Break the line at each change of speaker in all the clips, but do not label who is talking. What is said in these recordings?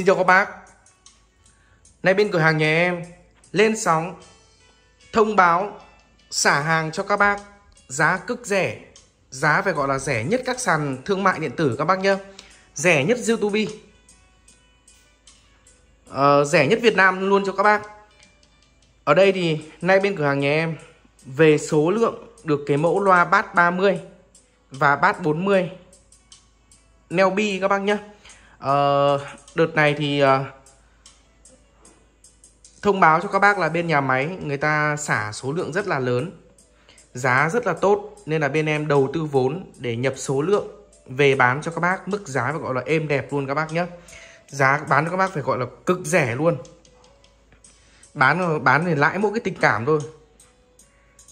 Xin chào các bác Nay bên cửa hàng nhà em Lên sóng Thông báo xả hàng cho các bác Giá cực rẻ Giá phải gọi là rẻ nhất các sàn thương mại điện tử các bác nhé Rẻ nhất Youtube ờ, Rẻ nhất Việt Nam luôn cho các bác Ở đây thì nay bên cửa hàng nhà em Về số lượng được cái mẫu loa bát 30 Và bát 40 Neo bi các bác nhé Ờ, đợt này thì ờ, thông báo cho các bác là bên nhà máy người ta xả số lượng rất là lớn giá rất là tốt nên là bên em đầu tư vốn để nhập số lượng về bán cho các bác mức giá phải gọi là êm đẹp luôn các bác nhé giá bán cho các bác phải gọi là cực rẻ luôn bán bán thì lãi mỗi cái tình cảm thôi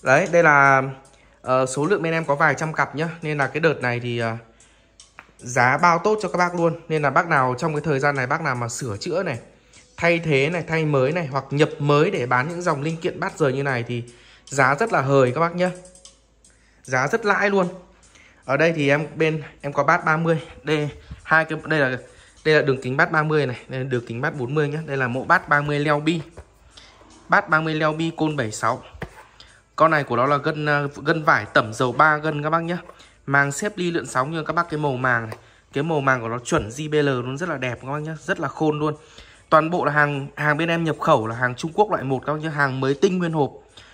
đấy đây là uh, số lượng bên em có vài trăm cặp nhá nên là cái đợt này thì uh, giá bao tốt cho các bác luôn nên là bác nào trong cái thời gian này bác nào mà sửa chữa này thay thế này thay mới này hoặc nhập mới để bán những dòng linh kiện bát rời như này thì giá rất là hời các bác nhé giá rất lãi luôn ở đây thì em bên em có bát 30 đây hai cái đây là đây là đường kính bát 30 này đây là đường kính bát 40 nhé đây là mẫu bát 30 leo bi bát 30 leo bi côn 76 con này của nó là gân gân vải tẩm dầu 3 gân các bác nhé màng xếp ly lượn sóng như các bác cái màu màng này cái màu màng của nó chuẩn JBL luôn rất là đẹp các bác nhá rất là khôn luôn toàn bộ là hàng hàng bên em nhập khẩu là hàng Trung Quốc loại một các bác nhá hàng mới tinh nguyên hộp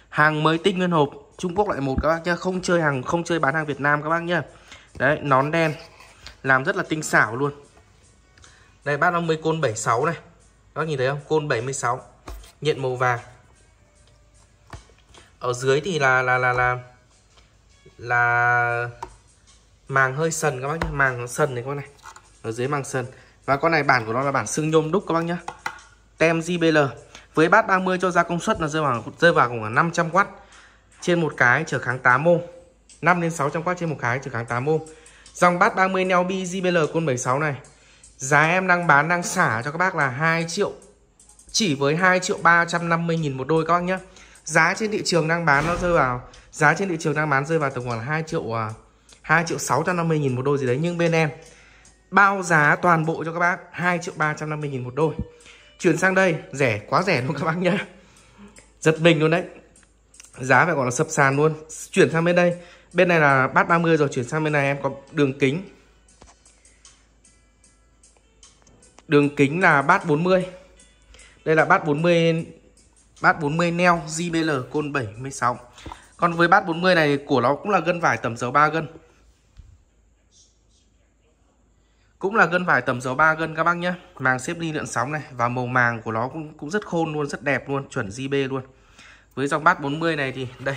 hàng mới tinh nguyên hộp Trung Quốc loại một các bác nhá không chơi hàng không chơi bán hàng Việt Nam các bác nhá đấy nón đen làm rất là tinh xảo luôn đây bát 50 côn 76 này các bác nhìn thấy không côn 76 nhện màu vàng ở dưới thì là là là là là màng hơi sần các bác nhé màng sần này con này ở dưới màng sần và con này bản của nó là bản xương nhôm đúc các bác nhá, tem JBL với bát 30 cho ra công suất là rơi vào rơi vào khoảng 500W trên một cái trở kháng 8 ohm 5 đến 600W trên một cái trở kháng 8 ohm dòng bát 30 neo bi JBL con 76 này giá em đang bán đang xả cho các bác là 2 triệu chỉ với 2 triệu 350 nghìn một đôi các bác nhá, giá trên thị trường đang bán nó rơi vào giá trên thị trường đang bán rơi vào tổng khoảng 2 triệu à, 2 triệu 650 nghìn một đôi gì đấy nhưng bên em bao giá toàn bộ cho các bác 2 triệu 350 nghìn một đôi chuyển sang đây rẻ quá rẻ luôn các bác nhá giật mình luôn đấy giá phải gọi là sập sàn luôn chuyển sang bên đây bên này là bát 30 rồi chuyển sang bên này em có đường kính đường kính là bát 40 đây là bát 40 bát 40 neo JBL côn 76 còn với bát 40 này của nó cũng là gân vải tầm dầu 3 gân cũng là gân vải tầm dấu 3 gân các bác nhé màng xếp ly lượn sóng này và màu màng của nó cũng cũng rất khôn luôn rất đẹp luôn chuẩn JB luôn với dòng bát 40 này thì đây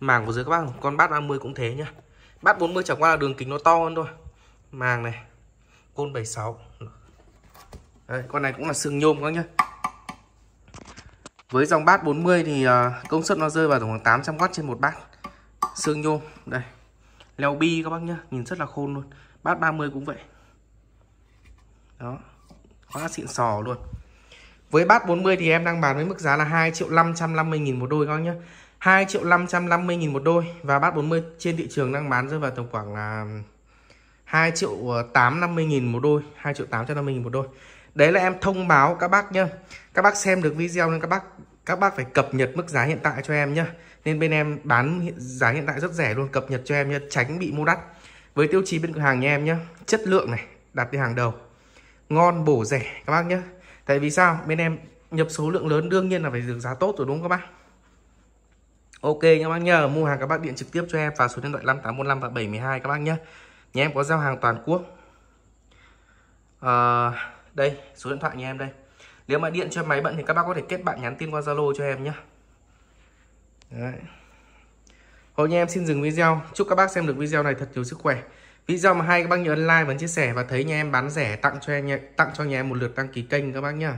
màng của dưới các bác con bát 30 cũng thế nhá bát 40 chẳng qua là đường kính nó to hơn thôi màng này côn 76 Đây, con này cũng là xương nhôm các nhá với dòng bát 40 thì à, công suất nó rơi vào khoảng 800W trên một bát xương nhôm đây leo bi các bác nhá nhìn rất là khôn luôn bát 30 cũng vậy đó quá xịn sò luôn với bát 40 thì em đang bán với mức giá là 2 triệu 550 nghìn một đôi các nhé 2 triệu 550 nghìn một đôi và bát 40 trên thị trường đang bán rơi vào tầm khoảng là 2 triệu 850 nghìn một đôi 2 triệu 850 nghìn một đôi đấy là em thông báo các bác nhé các bác xem được video nên các bác các bác phải cập nhật mức giá hiện tại cho em nhé nên bên em bán giá hiện tại rất rẻ luôn cập nhật cho em nhé tránh bị mua đắt với tiêu chí bên cửa hàng nhà em nhé chất lượng này đặt lên hàng đầu ngon bổ rẻ các bác nhé tại vì sao bên em nhập số lượng lớn đương nhiên là phải được giá tốt rồi đúng không các bác ok các bác nhờ mua hàng các bác điện trực tiếp cho em vào số điện thoại năm tám 5815 và 712 các bác nhé nhà em có giao hàng toàn quốc à, đây số điện thoại nhà em đây nếu mà điện cho máy bận thì các bác có thể kết bạn nhắn tin qua zalo cho em nhé Đấy. Hội nhà em xin dừng video. Chúc các bác xem được video này thật nhiều sức khỏe. Video mà hay các bác nhớ like và chia sẻ và thấy nhà em bán rẻ tặng cho em tặng cho nhà em một lượt đăng ký kênh các bác nhá.